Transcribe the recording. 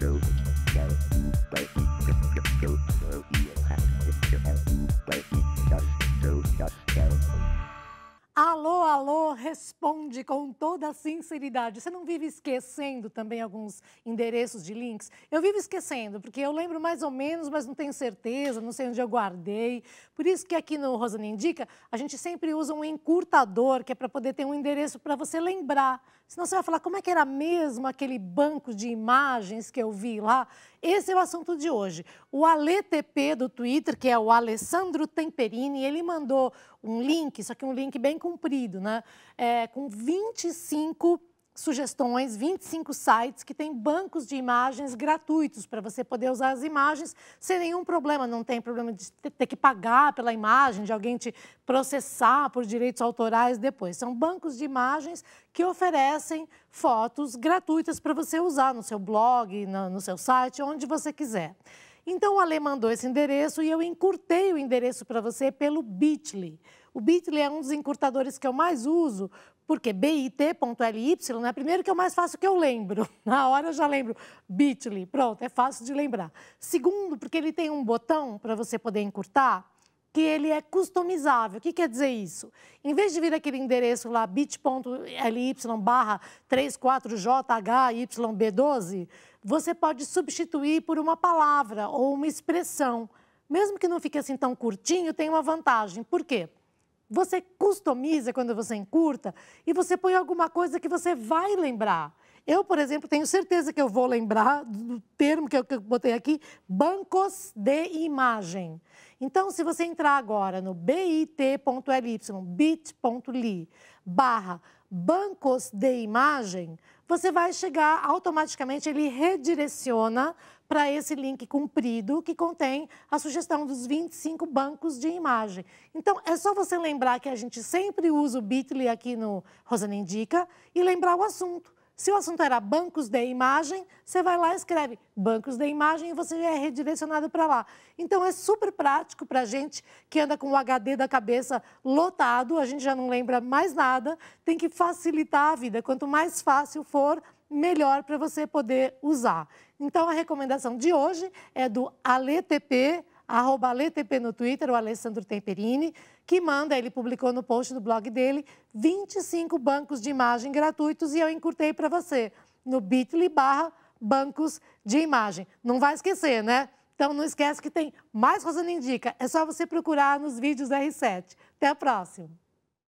Bye. responde com toda a sinceridade. Você não vive esquecendo também alguns endereços de links? Eu vivo esquecendo, porque eu lembro mais ou menos, mas não tenho certeza, não sei onde eu guardei. Por isso que aqui no Rosane Indica, a gente sempre usa um encurtador, que é para poder ter um endereço para você lembrar. Senão você vai falar, como é que era mesmo aquele banco de imagens que eu vi lá? Esse é o assunto de hoje. O AleTP do Twitter, que é o Alessandro Temperini, ele mandou um link, só que um link bem comprido, né? É, com 25 sugestões, 25 sites que têm bancos de imagens gratuitos para você poder usar as imagens sem nenhum problema. Não tem problema de ter que pagar pela imagem, de alguém te processar por direitos autorais depois. São bancos de imagens que oferecem fotos gratuitas para você usar no seu blog, no seu site, onde você quiser. Então, o Ale mandou esse endereço e eu encurtei o endereço para você pelo Bitly. O Bitly é um dos encurtadores que eu mais uso, porque bit.ly é primeiro que é o mais fácil que eu lembro. Na hora eu já lembro. Bitly, pronto, é fácil de lembrar. Segundo, porque ele tem um botão para você poder encurtar que ele é customizável. O que quer dizer isso? Em vez de vir aquele endereço lá, bit.ly barra 34JHYB12, você pode substituir por uma palavra ou uma expressão. Mesmo que não fique assim tão curtinho, tem uma vantagem. Por quê? Você customiza quando você encurta e você põe alguma coisa que você vai lembrar. Eu, por exemplo, tenho certeza que eu vou lembrar do termo que eu, que eu botei aqui, bancos de imagem. Então, se você entrar agora no bit.ly, bit.ly, barra bancos de imagem, você vai chegar automaticamente, ele redireciona para esse link comprido que contém a sugestão dos 25 bancos de imagem. Então, é só você lembrar que a gente sempre usa o Bitly aqui no Rosana Indica e lembrar o assunto. Se o assunto era bancos de imagem, você vai lá e escreve bancos de imagem e você já é redirecionado para lá. Então é super prático para a gente que anda com o HD da cabeça lotado, a gente já não lembra mais nada, tem que facilitar a vida. Quanto mais fácil for, melhor para você poder usar. Então a recomendação de hoje é do AleTP, arroba AleTP no Twitter, o Alessandro Temperini que manda, ele publicou no post do blog dele, 25 bancos de imagem gratuitos e eu encurtei para você no bit.ly barra bancos de imagem. Não vai esquecer, né? Então não esquece que tem mais Rosana Indica. É só você procurar nos vídeos da R7. Até a próxima!